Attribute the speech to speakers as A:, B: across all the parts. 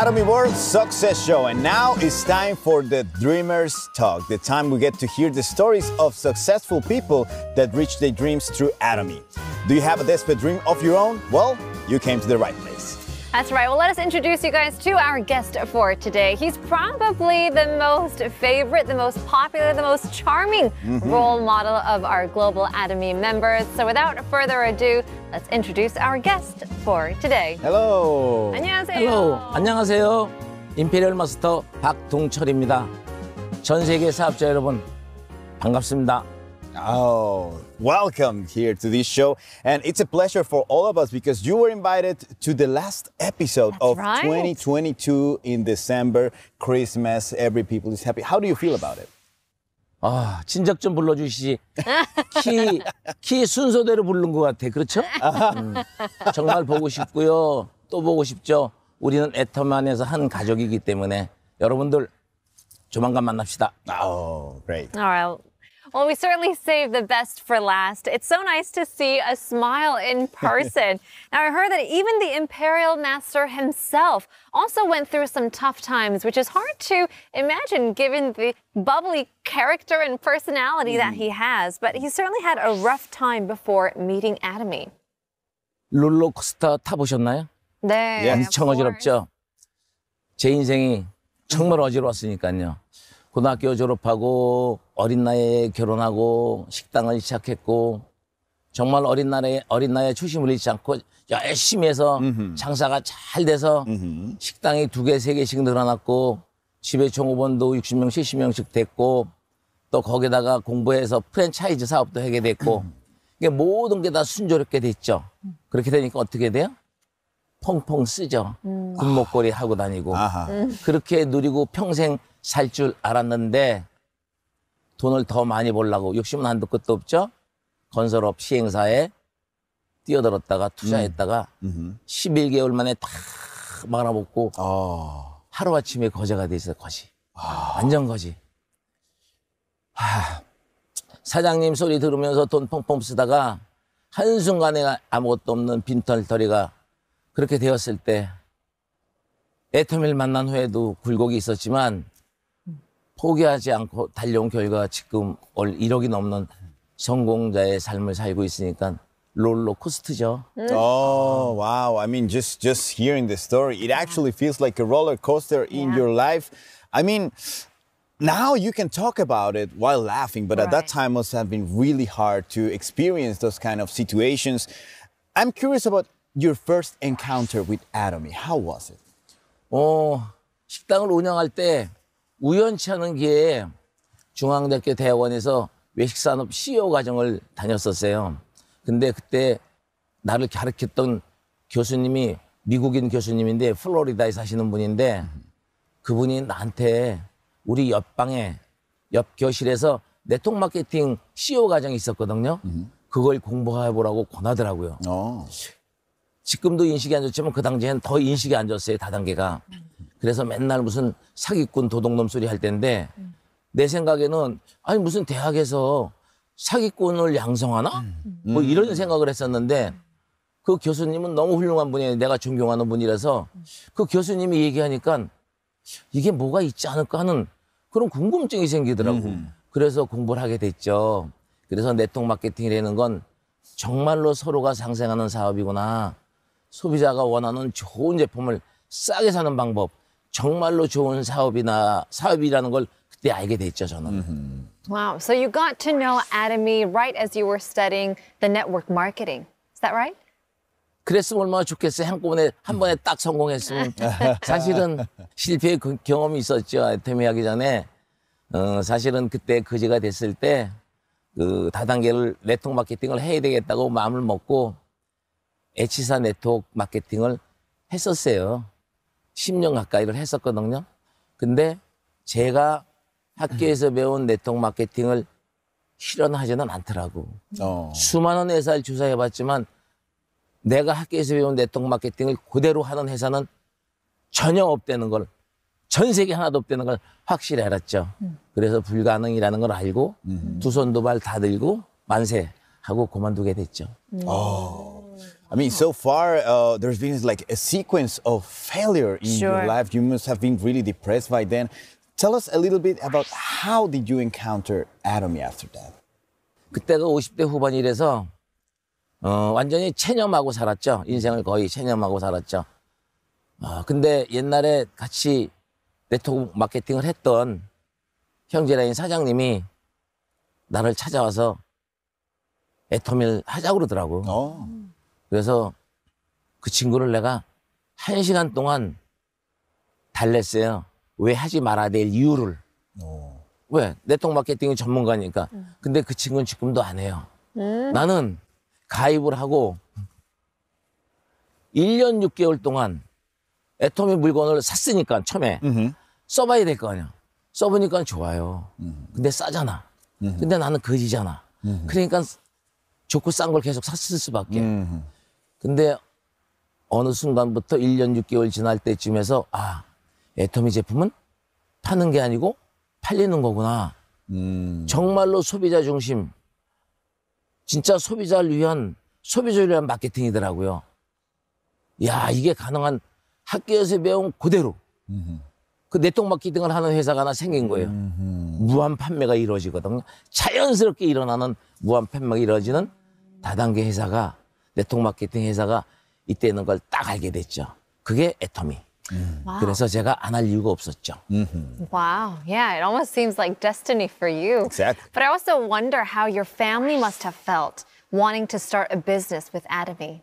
A: Atomy World Success Show. And now it's time for the Dreamers Talk, the time we get to hear the stories of successful people that reach their dreams through Atomy. Do you have a desperate dream of your own? Well, you came to the right place.
B: That's right. Well, let us introduce you guys to our guest for today. He's probably the most favorite, the most popular, the most charming mm -hmm. role model of our Global Academy members. So without further ado, let's introduce our guest for today.
C: Hello. 안녕하세요. Hello. 안녕하세요. 임페리얼 마스터 박동철입니다. 전 세계 사업자 여러분, 반갑습니다.
A: Oh, welcome here to this show. And it's a pleasure for all of us because you were invited to the last episode That's of right. 2022 in December, Christmas, every people is happy. How do you feel about it? 아, 진작 좀 불러주시지. 키, 키 순서대로 부른 것 같아. 그렇죠? 음, 정말
C: 보고 싶고요. 또 보고 싶죠. 우리는 애터만에서 한 가족이기 때문에 여러분들 조만간 만납시다. Oh, great.
B: All right. Well, we certainly saved the best for last. It's so nice to see a smile in person. now, I heard that even the Imperial Master himself also went through some tough times, which is hard to imagine given the bubbly character and personality mm. that he has. But he certainly had a rough time before meeting Atomy.
C: 롤러코스터 타보셨나요? 네. 엄청 어지럽죠? 제 인생이 정말 어지러웠으니까요. 고등학교 졸업하고 어린 나이에 결혼하고 식당을 시작했고 정말 어린 나이에 어린 나이에 초심을 잃지 않고 열심히 해서 음흠. 장사가 잘 돼서 음흠. 식당이 두 개, 세 개씩 늘어났고 집에 종업원도 60명, 70명씩 됐고 또 거기다가 공부해서 프랜차이즈 사업도 하게 됐고 이게 모든 게 다 순조롭게 됐죠. 그렇게 되니까 어떻게 돼요? 펑펑 쓰죠. 음. 군목걸이 하고 다니고 아하. 음. 그렇게 누리고 평생 살줄 알았는데 돈을 더 많이 벌라고 욕심은 한도 끝도 없죠. 건설업 시행사에 뛰어들었다가 투자했다가 음. 11개월 만에 다 말아먹고 아. 하루아침에 거제가 돼 있어요. 거지. 아. 완전 거지. 하. 사장님 소리 들으면서 돈 펑펑 쓰다가 한순간에 아무것도 없는 빈털터리가 그렇게 되었을 때에터미 만난 후에도 굴곡이 있었지만 포기하지 않고 달려온 결과가 지금 월 1억이 넘는 성공자의 삶을 살고 있으니까 롤러코스트죠.
A: Oh, wow. I mean, just just hearing the story, it actually feels like a roller coaster in yeah. your life. I mean, now you can talk about it while laughing, but right. at that time must have been really hard to experience those kind of situations. I'm curious about your first encounter with Atomy. How was it? 어, 식당을 운영할 때
C: 우연치 않은 기회에 중앙대학교 대학원에서 외식산업 CEO 과정을 다녔었어요. 근데 그때 나를 가르쳤던 교수님이 미국인 교수님인데 플로리다에 사시는 분인데 그분이 나한테 우리 옆방에 옆 교실에서 네트워크 마케팅 CEO 과정이 있었거든요. 그걸 공부해보라고 권하더라고요. 어. 지금도 인식이 안 좋지만 그 당시에는 더 인식이 안 좋았어요, 다단계가. 그래서 맨날 무슨 사기꾼 도둑놈 소리 할 텐데 음. 내 생각에는 아니 무슨 대학에서 사기꾼을 양성하나? 음. 뭐 이런 생각을 했었는데 그 교수님은 너무 훌륭한 분이에요. 내가 존경하는 분이라서 그 교수님이 얘기하니까 이게 뭐가 있지 않을까 하는 그런 궁금증이 생기더라고. 음. 그래서 공부를 하게 됐죠. 그래서 네트워크 마케팅이라는 건 정말로 서로가 상생하는 사업이구나. 소비자가 원하는 좋은 제품을 싸게 사는 방법. 정말로 좋은 사업이나 사업이라는 걸 그때 알게 됐죠 저는.
B: Wow. So you got to know Atomy right as you were studying the network marketing. Is that right?
C: 그랬으면 얼마나 좋겠어요. 한꺼번에 한 번에 딱 성공했으면 사실은 실패의 그 경험이 있었죠. 아이템이 하기 전에 어, 사실은 그때 거제가 됐을 때 그 다단계를 네트워크 마케팅을 해야 되겠다고 마음을 먹고 H사 네트워크 마케팅을 했었어요. 10년 가까이 를 했었거든요. 근데 제가 학교에서 음. 배운 네트워크 마케팅을 실현하지는 않더라고. 어. 수많은 회사를 조사해봤지만 내가 학교에서 배운 네트워크 마케팅을 그대로 하는 회사는 전혀 없다는 걸, 전 세계 하나도 없다는 걸 확실히 알았죠. 음. 그래서 불가능이라는 걸 알고 음. 두손 두 발 다 들고
A: 만세 하고 그만두게 됐죠.
B: 음. 어.
A: I mean, so far uh, there's been like a sequence of failure in sure. your life. You must have been really depressed by then. Tell us a little bit about how did you encounter Atomy after that?
C: 그때가 50대 후반이라서 어, 완전히 체념하고 살았죠. 인생을 거의 체념하고 살았죠. 어, 근데 옛날에 같이 네트워크 마케팅을 했던 형제라인 사장님이 나를 찾아와서 애터미를 하자고 그러더라고. 어. 그래서 그 친구를 내가 한 시간 동안 달랬어요. 왜 하지 말아야 될 이유를. 오. 어. 왜? 네트워크 마케팅 전문가니까. 음. 근데 그 친구는 지금도 안 해요. 음. 나는 가입을 하고 1년 6개월 동안 애터미 물건을 샀으니까 처음에 음흠. 써봐야 될 거 아니야. 써보니까 좋아요. 음흠. 근데 싸잖아. 음흠. 근데 나는 거지잖아. 음. 그러니까 좋고 싼 걸 계속 샀을 수밖에. 음. 근데 어느 순간부터 1년 6개월 지날 때쯤에서 아, 애터미 제품은 파는 게 아니고 팔리는 거구나. 음. 정말로 소비자 중심. 진짜 소비자를 위한 소비자를 위한 마케팅이더라고요. 야, 이게 가능한 학교에서 배운 그대로 그네트 내똥막 기등을 하는 회사가 하나 생긴 거예요. 음흠. 무한 판매가 이루어지거든요. 자연스럽게 일어나는 무한 판매가 이루어지는 다단계 회사가 네트워크 마케팅 회사가 이때 있는 걸 딱 알게 됐죠. 그게 애터미. Wow. 그래서 제가 안 할 이유가 없었죠.
B: Wow. Yeah, it almost seems like destiny for you. Exactly. But I also wonder how your family must have felt wanting to start a business with Atomy.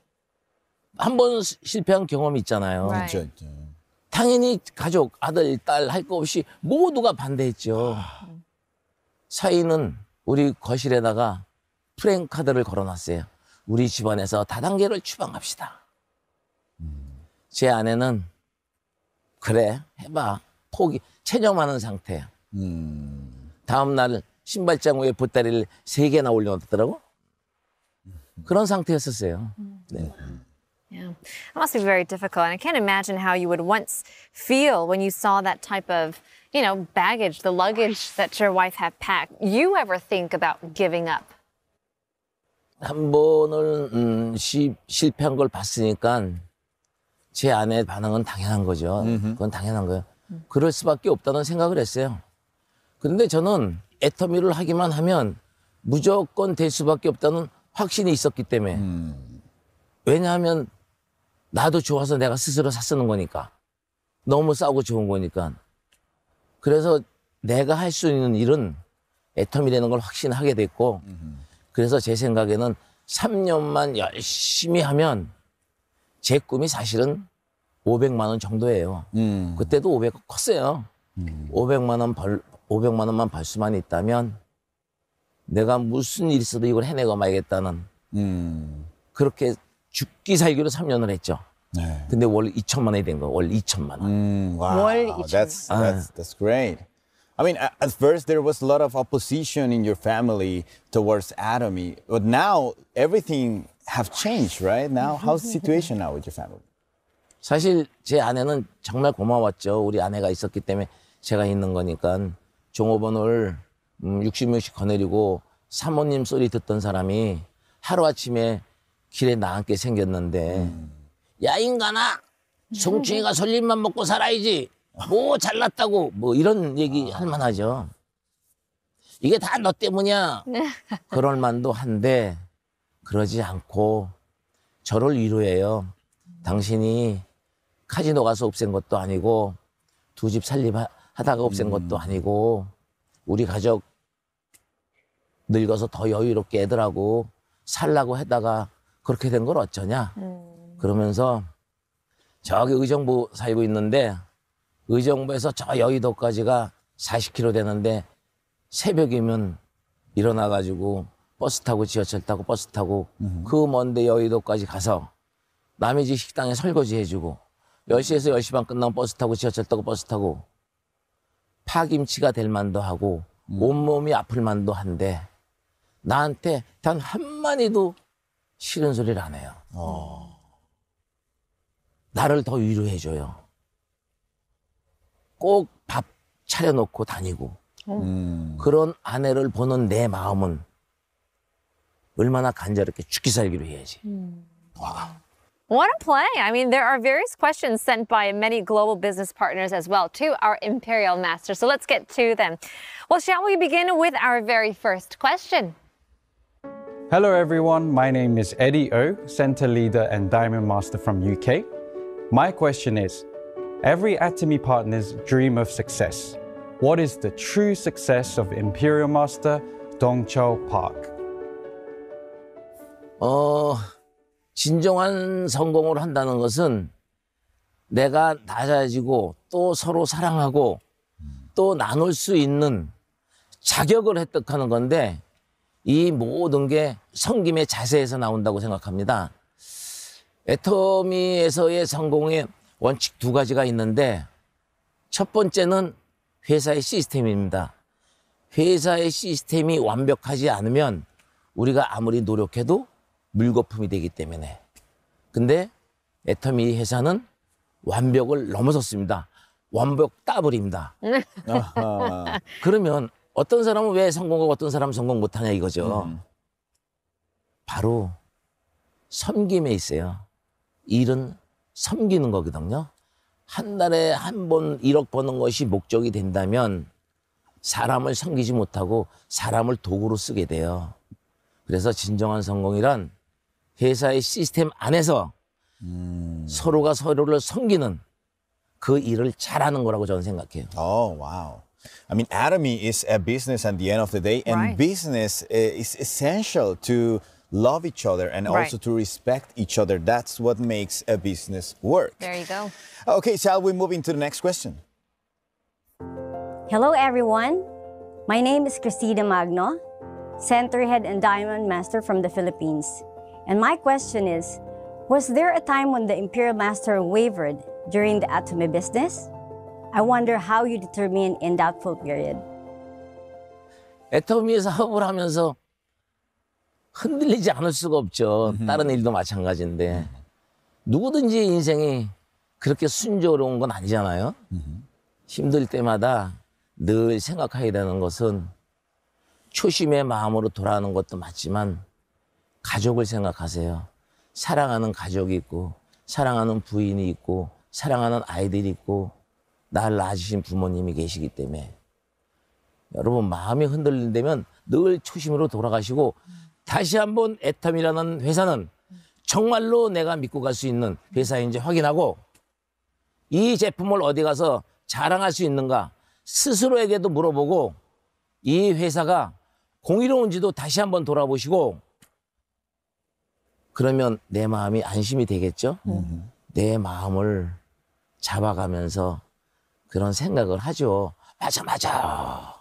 C: 한번 실패한 경험이 있잖아요. Right. 그렇죠. 당연히 가족, 아들, 딸 할 거 없이 모두가 반대했죠. 사인은 우리 거실에다가 프랭 카드를 걸어놨어요. 우리 집안에서 다단계를 추방합시다. 음. 제 아내는 그래 해봐 포기 체념하는 상태야.
A: 음.
C: 다음 날 신발장 위에 보따리를 세 개나 올려놨더라고. 그런 상태였었어요. 네.
B: Yeah. It must be very difficult. And I can't imagine how you would once feel when you saw that type of, you know, baggage, the luggage that your wife had packed. You ever think about giving up?
C: 한 번을 음, 시, 실패한 걸 봤으니까 제 아내의 반응은 당연한 거죠. 음흠. 그건 당연한 거예요. 그럴 수밖에 없다는 생각을 했어요. 그런데 저는 애터미를 하기만 하면 무조건 될 수밖에 없다는 확신이 있었기 때문에 음. 왜냐하면 나도 좋아서 내가 스스로 사쓰는 거니까 너무 싸고 좋은 거니까 그래서 내가 할 수 있는 일은 애터미라는 걸 확신하게 됐고 음. 그래서 제 생각에는 3년만 열심히 하면 제 꿈이 사실은 500만 원 정도예요. 음. 그때도 500 컸어요. 음. 500만 원 벌, 500만 원만 벌 수만 있다면 내가 무슨 일 있어도 이걸 해내고 말겠다는 음. 그렇게 죽기 살기로 3년을 했죠. 네. 근데 월 2천만 원이 된 거, 예요월 2천만 원. 음,
A: 월 2천만 원. That's, that's, that's great. I mean, at first there was a lot of opposition in your family towards a d a m y but now everything have changed, right? Now, how's the situation now with your family?
C: 사실 제 아내는 정말 고마웠죠. 우리 아내가 있었기 때문에 제가 있는 거니까 종업원을 60명씩 거내리고 사모님 소리 듣던 사람이 하루아침에 길에 나앉게 생겼는데 음. 야 인간아 송충이가 설림만 먹고 살아야지 뭐 잘났다고 뭐 이런 얘기 아. 할 만하죠. 이게 다 너 때문이야. 네. 그럴 만도 한데 그러지 않고 저를 위로해요. 당신이 카지노 가서 없앤 것도 아니고 두 집 살림하다가 없앤 음. 것도 아니고 우리 가족 늙어서 더 여유롭게 애들하고 살라고 했다가 그렇게 된 걸 어쩌냐 음. 그러면서 저기 의정부 살고 있는데 의정부에서 저 여의도까지가 40km 되는데 새벽이면 일어나가지고 버스 타고 지하철 타고 버스 타고 음. 그 먼데 여의도까지 가서 남의 집 식당에 설거지 해주고 10시에서 10시 반 끝나면 버스 타고 지하철 타고 버스 타고 파김치가 될 만도 하고 음. 온몸이 아플 만도 한데 나한테 단 한마디도 싫은 소리를 안 해요. 어. 나를 더 위로해줘요. 꼭 차려놓고 다니고
B: 음.
C: 그런 아내를 보는 내 마음은 얼마나 간절하게 죽기 살기로 해야지.
B: 음. 와. What a play! I mean, there are various questions sent by many global business partners as well to our Imperial Master. So let's get to them. Well, shall we begin with our very first question? Hello, everyone. My name is Eddie O, oh, Centre Leader and Diamond Master from UK. My question is Every Atomy Partners dream of success. What is the true success of Imperial Master Dongchao Park?
C: 어, 진정한 성공을 한다는 것은 내가 낮아지고 또 서로 사랑하고 또 나눌 수 있는 자격을 획득하는 건데 이 모든 게 성김의 자세에서 나온다고 생각합니다. 애터미에서의 성공의 원칙 두 가지가 있는데 첫 번째는 회사의 시스템입니다. 회사의 시스템이 완벽하지 않으면 우리가 아무리 노력해도 물거품이 되기 때문에. 근데 애터미 회사는 완벽을 넘어섰습니다. 완벽 따블입니다. 그러면 어떤 사람은 왜 성공하고 어떤 사람은 성공 못하냐 이거죠. 음. 바로 섬김에 있어요. 일은 섬기는 거거든요. 한 달에 한 번 1억 버는 것이 목적이 된다면 사람을 섬기지 못하고 사람을 도구로 쓰게 돼요. 그래서 진정한 성공이란 회사의 시스템 안에서 음.
A: 서로가 서로를 섬기는 그 일을 잘하는 거라고 저는 생각해요. Oh, wow. I mean, Atomy is a business at the end of the day, and right. business is essential to love each other and right. also to respect each other. That's what makes a business work. There you go. Okay, shall we move into the next question? Hello, everyone. My name is Christina Magno, head and Diamond Master from the Philippines. And my question is Was there a time when the Imperial Master wavered during the Atomy business? I wonder how you determine in doubtful period.
C: 애터미에서 사업을 하면서 흔들리지 않을 수가 없죠. 다른 일도 마찬가지인데 음. 누구든지 인생이 그렇게 순조로운 건 아니잖아요. 힘들 때마다 늘 생각해야 되는 것은 초심의 마음으로 돌아오는 것도 맞지만 가족을 생각하세요. 사랑하는 가족이 있고 사랑하는 부인이 있고 사랑하는 아이들이 있고 날 낳아주신 부모님이 계시기 때문에 여러분 마음이 흔들린다면 늘 초심으로 돌아가시고 다시 한번 애탐이라는 회사는 정말로 내가 믿고 갈 수 있는 회사인지 확인하고 이 제품을 어디 가서 자랑할 수 있는가 스스로에게도 물어보고 이 회사가 공의로운지도 다시 한번 돌아보시고 그러면 내 마음이 안심이 되겠죠? 음. 내 마음을 잡아가면서 그런 생각을 하죠. 맞아, 맞아.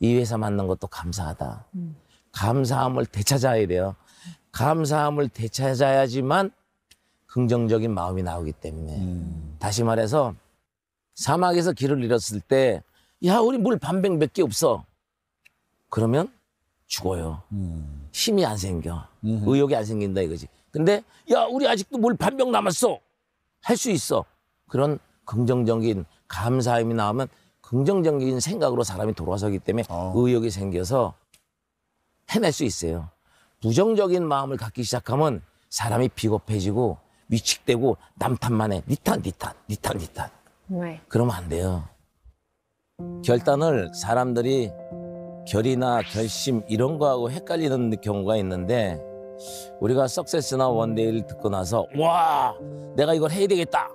C: 이 회사 만난 것도 감사하다. 음. 감사함을 되찾아야 돼요. 감사함을 되찾아야지만 긍정적인 마음이 나오기 때문에. 음. 다시 말해서 사막에서 길을 잃었을 때, 야, 우리 물 반백 몇개 없어. 그러면 죽어요. 음. 힘이 안 생겨. 음 의욕이 안 생긴다 이거지. 근데, 야, 우리 아직도 물 반병 남았어. 할 수 있어. 그런 긍정적인 감사함이 나오면 긍정적인 생각으로 사람이 돌아서기 때문에 어. 의욕이 생겨서 해낼 수 있어요. 부정적인 마음을 갖기 시작하면 사람이 비겁해지고 위축되고 남탓만 해. 니탓, 니탓, 니탓, 니탓. 네. 그러면 안 돼요. 결단을 사람들이 결이나 결심 이런 거하고 헷갈리는 경우가 있는데 우리가 석세스나 원데이를 듣고 나서 와 내가 이걸 해야 되겠다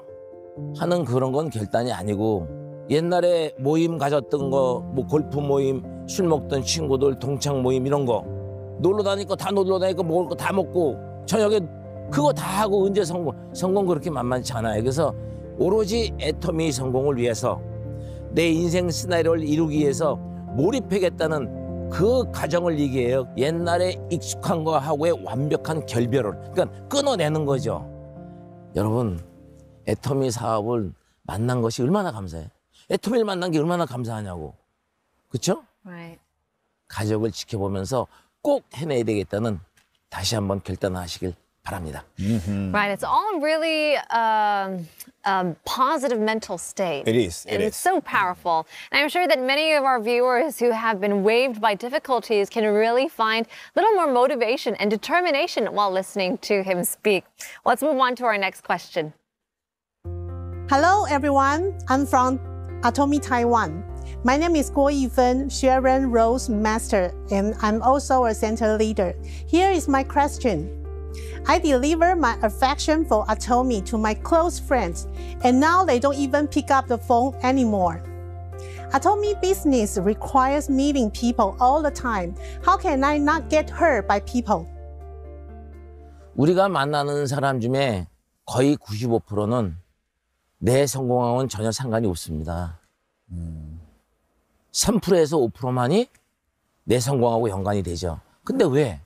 C: 하는 그런 건 결단이 아니고 옛날에 모임 가졌던 거 뭐 골프 모임 술 먹던 친구들 동창 모임 이런 거 놀러 다니고 다 놀러 다니고 먹을 거 다 먹고 저녁에 그거 다 하고 언제 성공 성공 그렇게 만만치 않아요 그래서 오로지 애터미 성공을 위해서 내 인생 시나리오를 이루기 위해서 몰입하겠다는 그 가정을 얘기해요 옛날에 익숙한 거하고의 완벽한 결별을 그러니까 끊어내는 거죠 여러분 애터미 사업을 만난 것이 얼마나 감사해 요 애터미를 만난 게 얼마나 감사하냐고 그렇죠? right. 가족을 지켜보면서 꼭 해내야 되겠다는 다시 한번 결단하시길 바랍니다. Right.
B: It's all really um, um, positive mental state. It is. It and is. It's so powerful. And I'm sure that many of our viewers who have been waived by difficulties can really find a little more motivation and determination while listening to him speak. Let's move on to our next question. Hello, everyone. I'm from Atomi, Taiwan. My name is Guo Yifeng Sharon Rose Master, and I'm also a center leader. Here is my question. I deliver my affection for Atomi to my close friends, and now they don't even pick up the phone anymore. Atomi business requires meeting people all the time. How can I not get hurt by people?
C: 우리가 만나는 사람 중에 거의 95%는 내 성공하고는 전혀 상관이 없습니다. 음. 3%에서 5%만이 내 성공하고 연관이 되죠. 근데 왜?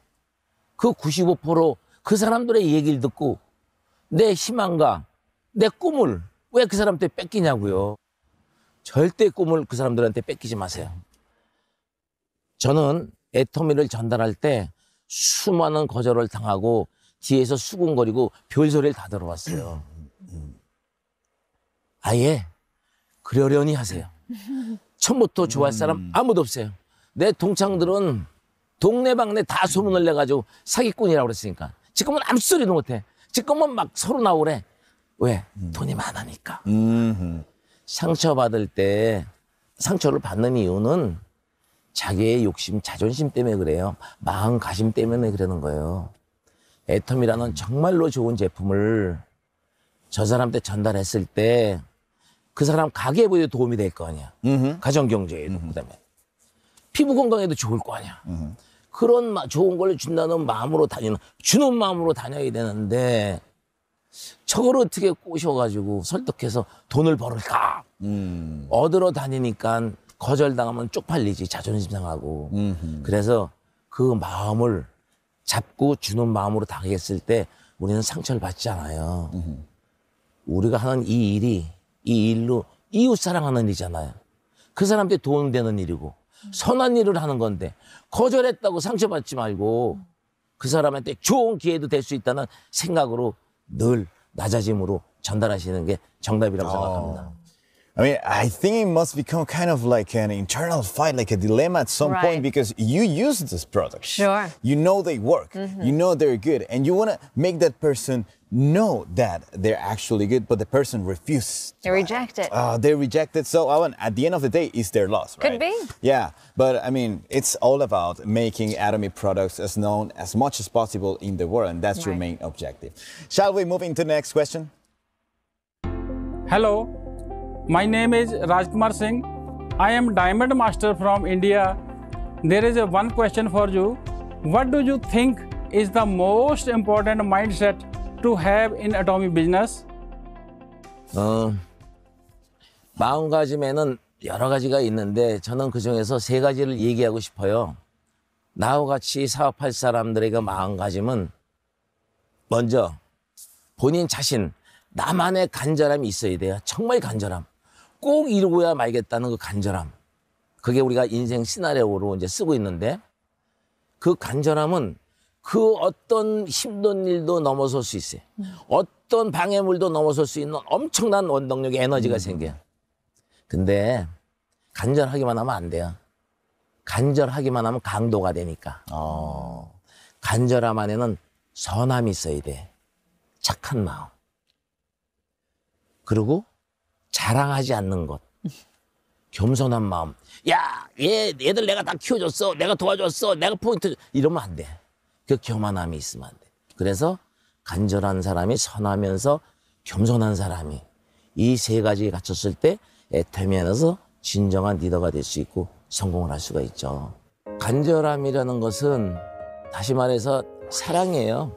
C: 그 95%, 그 사람들의 얘기를 듣고 내 희망과 내 꿈을 왜 그 사람한테 뺏기냐고요. 절대 꿈을 그 사람들한테 뺏기지 마세요. 저는 애터미를 전달할 때 수많은 거절을 당하고 뒤에서 수군거리고 별소리를 다들어왔어요 음, 음, 음. 아예 그러려니 하세요. 처음부터 좋아할 사람 음. 아무도 없어요. 내 동창들은 동네방네 다 소문을 내가지고 사기꾼이라고 그랬으니까. 지금은 아무 소리도 못해. 지금은 막 서로 나오래. 왜? 음. 돈이 많으니까. 상처받을 때 상처를 받는 이유는 자기의 욕심, 자존심 때문에 그래요. 마음가짐 때문에 그러는 거예요. 애텀이라는 음. 정말로 좋은 제품을 저 사람한테 전달했을 때그 사람 가계부에도 움이될 거 아니야. 음흠. 가정 경제에도 그다음에 피부 건강에도 좋을 거 아니야. 음흠. 그런 좋은 걸 준다는 마음으로 다니는 주는 마음으로 다녀야 되는데 저걸 어떻게 꼬셔가지고 설득해서 돈을 벌을까?
A: 음.
C: 얻으러 다니니까 거절당하면 쪽팔리지 자존심 상하고 음흠. 그래서 그 마음을 잡고 주는 마음으로 당했을 때 우리는 상처를 받지 않아요. 음흠. 우리가 하는 이 일이 이 일로 이웃 사랑하는 일이잖아요. 그 사람한테 도움되는 일이고 선한 일을 하는 건데 거절했다고 상처받지 말고 그 사람한테 좋은 기회도 될 수 있다는 생각으로 늘 낮아짐으로
A: 전달하시는 게 정답이라고 아. 생각합니다. I mean, I think it must become kind of like an internal fight, like a dilemma at some right. point because you use this product. Sure. You know they work. Mm-hmm. You know they're good. And you want to make that person know that they're actually good, but the person refused.
B: They reject it. Uh,
A: they reject it. So Alan, at the end of the day, it's their loss, right? Could be. Yeah, but I mean, it's all about making Atomy products as known as much as possible in the world, and that's right. your main objective. Shall we move into the next question?
C: Hello, my name is Rajkumar Singh. I am Diamond Master from India. There is a one question for you. What do you think is the most important mindset to have in a t o m o business? 어, 마음가짐에는 여러 가지가 있는데 저는 그중에서 세 가지를 얘기하고 싶어요. 나와 같이 사업할 사람들에게 마음가짐은 먼저 본인 자신, 나만의 간절함이 있어야 돼요. 정말 간절함. 꼭 이루고야 말겠다는 그 간절함. 그게 우리가 인생 시나리오로 이제 쓰고 있는데 그 간절함은 그 어떤 힘든 일도 넘어설 수 있어요. 어떤 방해물도 넘어설 수 있는 엄청난 원동력의 에너지가 음. 생겨요. 근데 간절하기만 하면 안 돼요. 간절하기만 하면 강도가 되니까. 어. 아. 간절함 안에는 선함이 있어야 돼. 착한 마음. 그리고 자랑하지 않는 것. 겸손한 마음. 야, 얘, 얘들 내가 다 키워줬어. 내가 도와줬어. 내가 포인트. 이러면 안 돼. 그 교만함이 있으면 안 돼. 그래서 간절한 사람이 선하면서 겸손한 사람이 이 세 가지 갖췄을 때애템미 안에서 진정한 리더가 될 수 있고 성공을 할 수가 있죠. 간절함이라는 것은 다시 말해서 사랑이에요.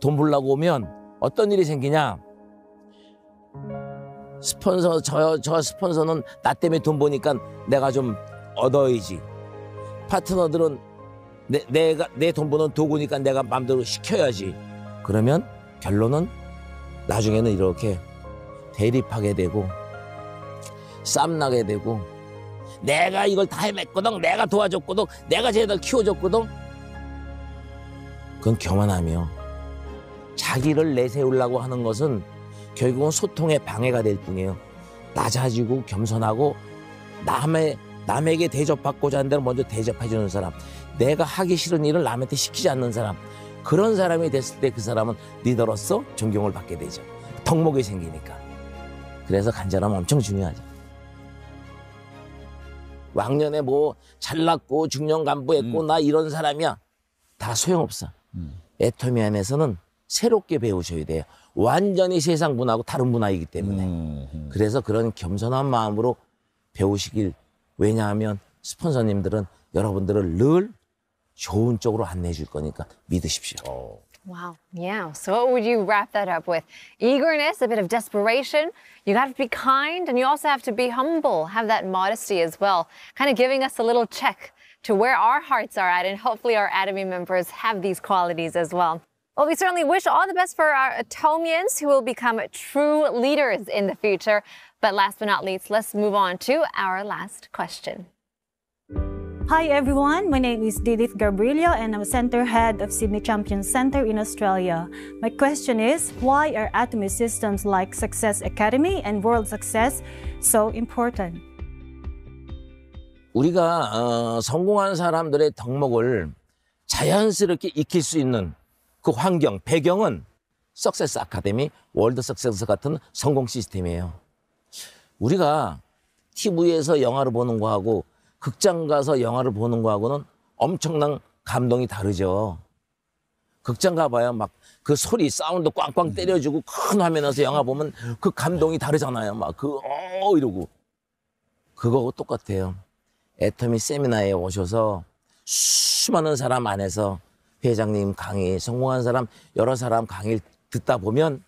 C: 돈 벌라고 오면 어떤 일이 생기냐? 스폰서 저, 저 스폰서는 나 때문에 돈 버니까 내가 좀 얻어야지. 파트너들은 내, 내가 내돈 버는 도구니까 내가 마음대로 시켜야지. 그러면 결론은 나중에는 이렇게 대립하게 되고 쌈나게 되고 내가 이걸 다 해맸거든 내가 도와줬거든 내가 쟤들 키워줬거든 그건 교만하며 자기를 내세우려고 하는 것은 결국은 소통의 방해가 될 뿐이에요 낮아지고 겸손하고 남의 남에게 대접받고자 하는 대로 먼저 대접해주는 사람, 내가 하기 싫은 일을 남한테 시키지 않는 사람, 그런 사람이 됐을 때 그 사람은 리더로서 존경을 받게 되죠. 덕목이 생기니까. 그래서 간절함 엄청 중요하죠. 왕년에 뭐 잘났고 중년 간부했고 음. 나 이런 사람이야. 다 소용없어. 음. 애터미 안에서는 새롭게 배우셔야 돼요. 완전히 세상 문화하고 다른 문화이기 때문에. 음. 음. 그래서 그런 겸손한 마음으로 배우시길 왜냐하면 스폰서님들은 여러분들을 늘 좋은 쪽으로 안내해 줄 거니까 믿으십시오.
B: Wow. Yeah. So what would you wrap that up with? Eagerness, a bit of desperation. You have to be kind and you also have to be humble. Have that modesty as well. Kind of giving us a little check to where our hearts are at and hopefully our Atomy members have these qualities as well. Well, we certainly wish all the best for our Atomians who will become true leaders in the future. But last but not least, let's move on to our last question.
A: Hi everyone, my name is Didith Gabrilio and I'm Center Head of Sydney Champion Center in Australia. My question is, why are Atomy systems like Success Academy and World Success so important?
C: 우리가 어, 성공한 사람들의 덕목을 자연스럽게 익힐 수 있는 그 환경, 배경은 Success Academy, World Success 같은 성공 시스템이에요. 우리가 TV에서 영화를 보는 거하고 극장 가서 영화를 보는 거하고는 엄청난 감동이 다르죠. 극장 가봐야 막 그 소리 사운드 꽝꽝 음. 때려주고 큰 화면에서 영화 보면 그 감동이 다르잖아요. 막 그 어 이러고 그거하고 똑같아요. 애터미 세미나에 오셔서 수많은 사람 안에서 회장님 강의 성공한 사람 여러 사람 강의를 듣다 보면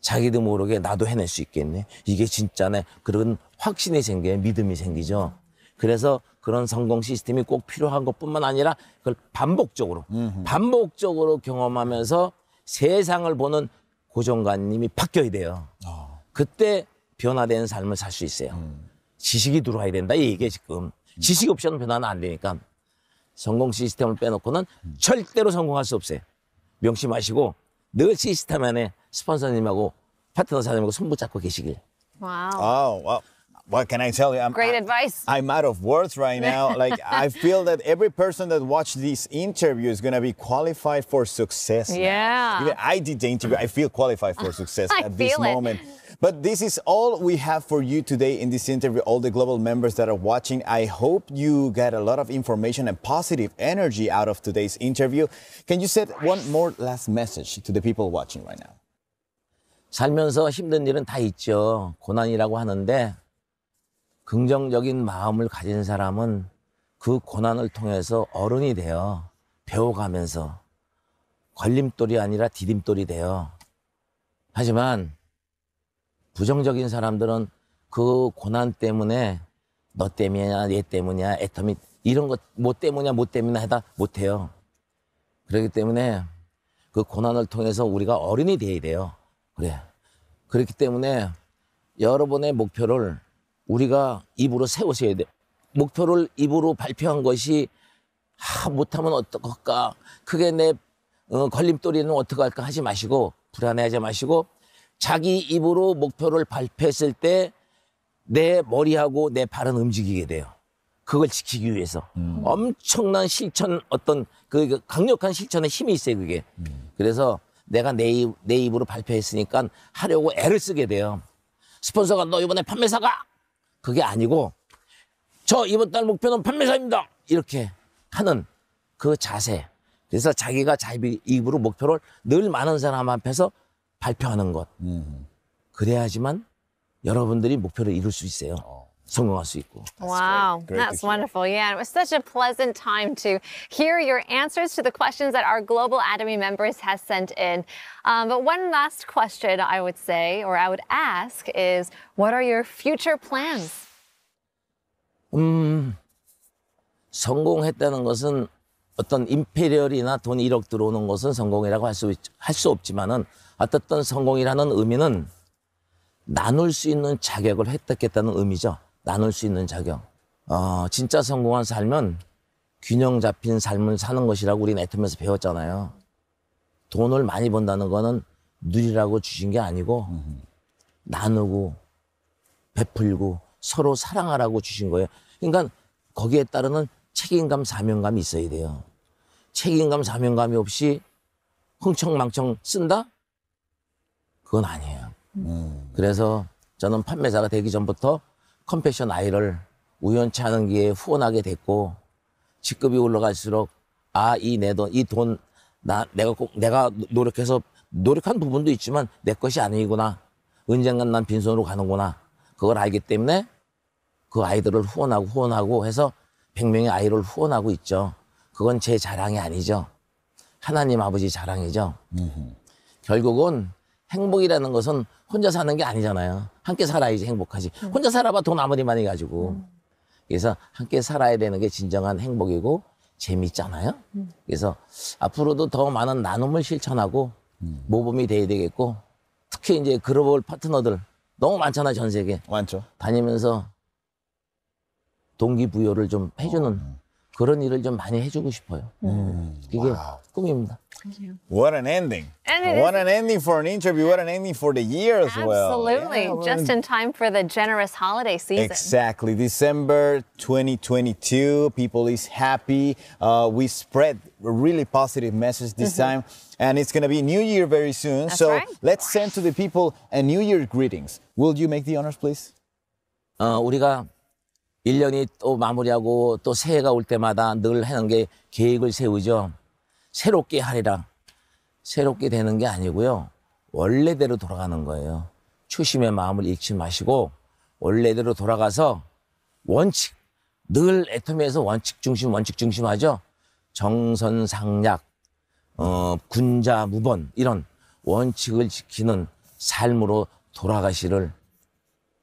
C: 자기도 모르게 나도 해낼 수 있겠네. 이게 진짜네. 그런 확신이 생겨요. 믿음이 생기죠. 그래서 그런 성공 시스템이 꼭 필요한 것뿐만 아니라 그걸 반복적으로 반복적으로 경험하면서 세상을 보는 고정관념이 바뀌어야 돼요. 어. 그때 변화된 삶을 살 수 있어요. 음. 지식이 들어와야 된다. 이게 지금 음. 지식 없이는 변화는 안 되니까 성공 시스템을 빼놓고는 음. 절대로 성공할 수 없어요. 명심하시고 늘 시스템 안에 스폰서님하고
A: 파트너사님하고 계시길. Wow. Oh, well, what can I tell you? I'm, Great advice. I'm out of words right now. like, I feel that every person that watched this interview is going to be qualified for success. Yeah. Now. Even I did the interview. I feel qualified for success at this moment. It. But this is all we have for you today in this interview. All the global members that are watching, I hope you get a lot of information and positive energy out of today's interview. Can you send one more last message to the people watching right now? 살면서 힘든 일은 다 있죠. 고난이라고 하는데
C: 긍정적인 마음을 가진 사람은 그 고난을 통해서 어른이 되어 배워가면서 걸림돌이 아니라 디딤돌이 되어 하지만 부정적인 사람들은 그 고난 때문에 너 때문이야, 얘 때문이야, 애터미 이런 것뭐 때문이야, 뭐 때문이야 뭐 하다 못해요. 그렇기 때문에 그 고난을 통해서 우리가 어른이 돼야 돼요. 네. 그렇기 때문에 여러분의 목표를 우리가 입으로 세우셔야 돼요. 목표를 입으로 발표한 것이 아, 못하면 어떡할까? 그게 내 어, 걸림돌이는 어떡할까 하지 마시고 불안해하지 마시고 자기 입으로 목표를 발표했을 때 내 머리하고 내 발은 움직이게 돼요. 그걸 지키기 위해서 음. 엄청난 실천 어떤 그 강력한 실천의 힘이 있어요 그게. 음. 그래서 내가 내, 입, 내 입으로 발표했으니까 하려고 애를 쓰게 돼요. 스폰서가 너 이번에 판매사가! 그게 아니고 저 이번 달 목표는 판매사입니다! 이렇게 하는 그 자세. 그래서 자기가 자기 입으로 목표를 늘 많은 사람 앞에서 발표하는 것. 음. 그래야지만 여러분들이 목표를 이룰 수 있어요. 어. 성공할 수 있고.
B: Wow, great. Great that's wonderful. Yeah, it was such a pleasant time to hear your answers to the questions that our Global Academy members has sent in. Um, but one last question I would say, or I would ask, is what are your future plans?
C: 음, 성공했다는 것은 어떤 임페리얼이나 돈 1억 들어오는 것은 성공이라고 할수할수 없지만은 어떻든 성공이라는 의미는 나눌 수 있는 자격을 획득했다는 의미죠. 나눌 수 있는 작용. 어, 진짜 성공한 삶은 균형 잡힌 삶을 사는 것이라고 우리는 애텀에서 배웠잖아요. 돈을 많이 번다는 거는 누리라고 주신 게 아니고 나누고 베풀고 서로 사랑하라고 주신 거예요. 그러니까 거기에 따르는 책임감, 사명감이 있어야 돼요. 책임감, 사명감이 없이 흥청망청 쓴다? 그건 아니에요. 음. 그래서 저는 판매자가 되기 전부터 컴패션 아이를 우연치 않은 기회에 후원하게 됐고 직급이 올라갈수록 아 이 내 돈 이 돈 내가 꼭 내가 노력해서 노력한 부분도 있지만 내 것이 아니구나 언젠간 난 빈손으로 가는구나 그걸 알기 때문에 그 아이들을 후원하고 후원하고 해서 100명의 아이를 후원하고 있죠 그건 제 자랑이 아니죠 하나님 아버지 자랑이죠 음흠. 결국은 행복이라는 것은 혼자 사는 게 아니잖아요. 함께 살아야지 행복하지. 음. 혼자 살아봐 돈 아무리 많이 가지고. 음. 그래서 함께 살아야 되는 게 진정한 행복이고 재미있잖아요. 음. 그래서 앞으로도 더 많은 나눔을 실천하고 모범이 돼야 되겠고 특히 이제 글로벌 파트너들 너무 많잖아 전 세계. 많죠. 다니면서 동기부여를 좀 해주는 어. 그런 일을 좀 많이 해주고 싶어요. 음.
A: 그게 꿈입니다. What an ending. And an ending for an interview. What an ending for the year as well. Absolutely. Yeah, Just
B: in time for the generous holiday season.
A: Exactly. December 2022. People is happy. Uh, we spread a really positive message this mm-hmm. time. And it's going to be New Year very soon. That's so right. let's send to the people a New Year greetings. Will you make the honors, please? uh, 우리가
C: 일년이또 마무리하고 또 새해가 올 때마다 늘 하는 게 계획을 세우죠. 새롭게 하리라. 새롭게 되는 게 아니고요. 원래대로 돌아가는 거예요. 초심의 마음을 잃지 마시고 원래대로 돌아가서 원칙 늘 애터미에서 원칙 중심 원칙 중심 하죠. 정선상략 어, 군자 무번 이런 원칙을 지키는
A: 삶으로 돌아가시를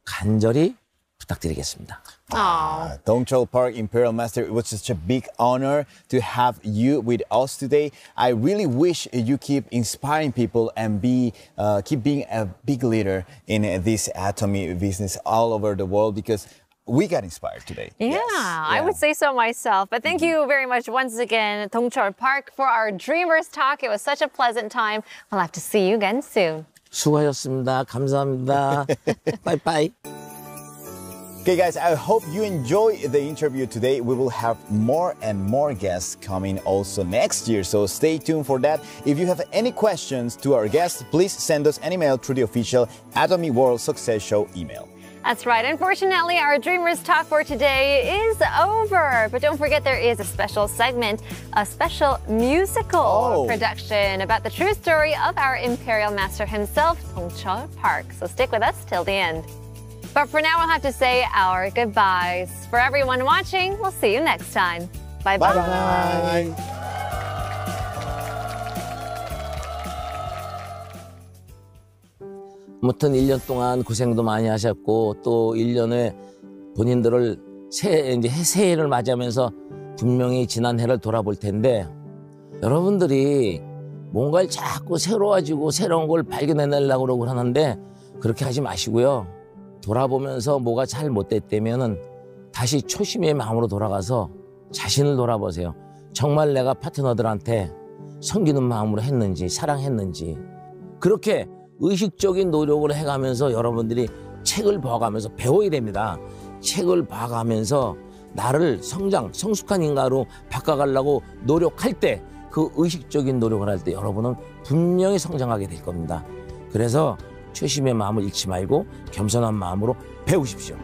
A: 간절히 부탁드리겠습니다. Ah, uh, Dongchul Park Imperial Master, it was such a big honor to have you with us today. I really wish you keep inspiring people and be uh, keep being a big leader in this atomy business all over the world because we got inspired today.
B: Yeah, yes. I would say so myself. But thank mm -hmm. you very much once again, Dongchul Park, for our Dreamers Talk. It was such a pleasant time. We'll have to see you again soon.
C: 수고하셨습니다. 감사합니다. bye.
A: Okay, guys, I hope you enjoy the interview today. We will have more and more guests coming also next year, so stay tuned for that. If you have any questions to our guests, please send us an email through the official Atomy World Success Show email.
B: That's right. Unfortunately, our Dreamers Talk for today is over. But don't forget, there is a special segment, a special musical oh. production about the true story of our Imperial Master himself, Tongchul Park. So stick with us till the end. But for now, we'll have to say our goodbyes. For everyone watching, we'll see you next time. Bye bye. bye,
C: -bye. 아무튼 1년 동안 고생도 많이 하셨고 또 1년에 본인들을 새 이제 새해를 맞이하면서 분명히 지난해를 돌아볼 텐데 여러분들이 뭔가를 자꾸 새로워지고 새로운 걸 발견해내려고 그러는데 그렇게 하지 마시고요. 돌아보면서 뭐가 잘못됐다면 다시 초심의 마음으로 돌아가서 자신을 돌아보세요. 정말 내가 파트너들한테 섬기는 마음으로 했는지 사랑했는지 그렇게 의식적인 노력을 해가면서 여러분들이 책을 봐가면서 배워야 됩니다. 책을 봐가면서 나를 성장, 성숙한 인간으로 바꿔가려고 노력할 때 그 의식적인 노력을 할 때 여러분은 분명히 성장하게 될 겁니다. 그래서 최심의 마음을 잃지 말고 겸손한 마음으로 배우십시오.